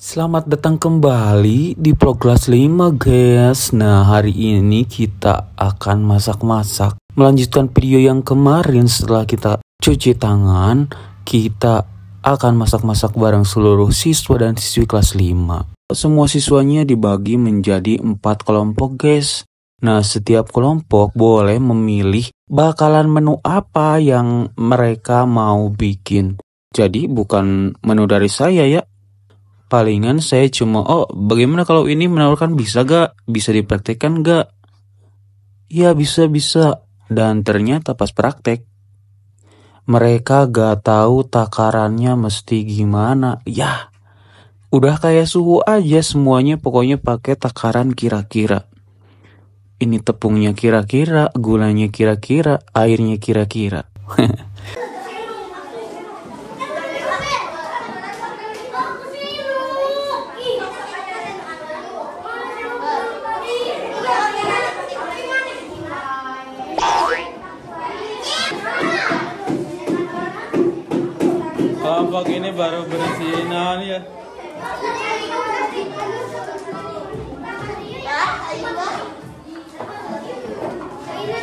Selamat datang kembali di Proglas 5 guys Nah hari ini kita akan masak-masak Melanjutkan video yang kemarin setelah kita cuci tangan Kita akan masak-masak bareng seluruh siswa dan siswi kelas 5 Semua siswanya dibagi menjadi 4 kelompok guys Nah setiap kelompok boleh memilih bakalan menu apa yang mereka mau bikin jadi bukan menu dari saya ya, Palingan saya cuma, oh bagaimana kalau ini menawarkan bisa gak? Bisa dipraktekkan gak? Ya bisa-bisa. Dan ternyata pas praktek, mereka gak tahu takarannya mesti gimana. ya udah kayak suhu aja semuanya pokoknya pakai takaran kira-kira. Ini tepungnya kira-kira, gulanya kira-kira, airnya kira-kira. pagi ini baru bersinan ya.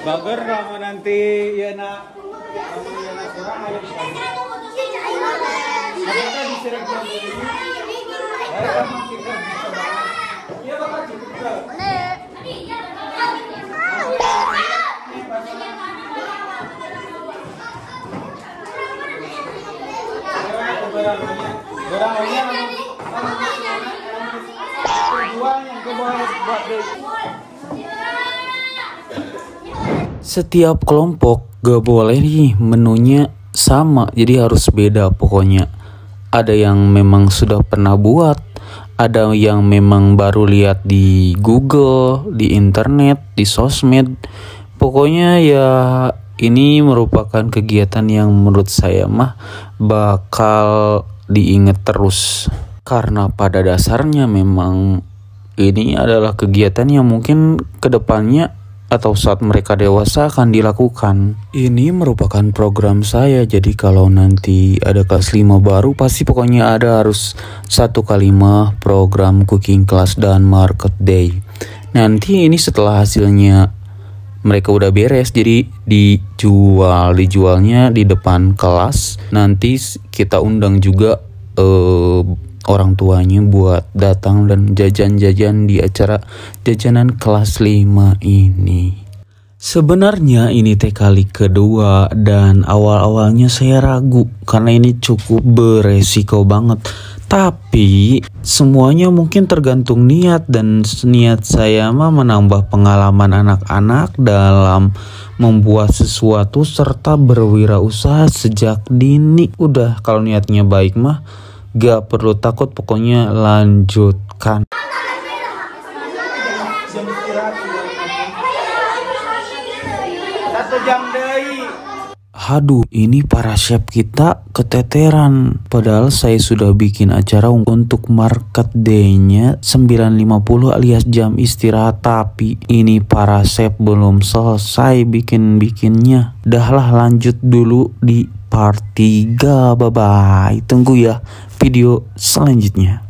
Bager kamu nanti ya nak. Kamu ya nak setiap kelompok gak boleh nih menunya sama jadi harus beda pokoknya ada yang memang sudah pernah buat ada yang memang baru lihat di Google di internet di sosmed pokoknya ya ini merupakan kegiatan yang menurut saya mah bakal diingat terus karena pada dasarnya memang ini adalah kegiatan yang mungkin kedepannya atau saat mereka dewasa akan dilakukan. Ini merupakan program saya, jadi kalau nanti ada kelas 5 baru pasti pokoknya ada harus satu mah program cooking class dan market day. Nanti ini setelah hasilnya mereka udah beres jadi dijual dijualnya di depan kelas nanti kita undang juga eh, orang tuanya buat datang dan jajan-jajan di acara jajanan kelas 5 ini Sebenarnya ini teh kali kedua dan awal-awalnya saya ragu karena ini cukup beresiko banget. Tapi semuanya mungkin tergantung niat dan niat saya mah menambah pengalaman anak-anak dalam membuat sesuatu serta berwirausaha sejak dini. Udah kalau niatnya baik mah gak perlu takut pokoknya lanjutkan. Satu jam Haduh, ini para chef kita keteteran. Padahal saya sudah bikin acara untuk market day-nya 9.50 alias jam istirahat. Tapi ini para chef belum selesai bikin-bikinnya. Dahlah lanjut dulu di part 3. Bye-bye. Tunggu ya video selanjutnya.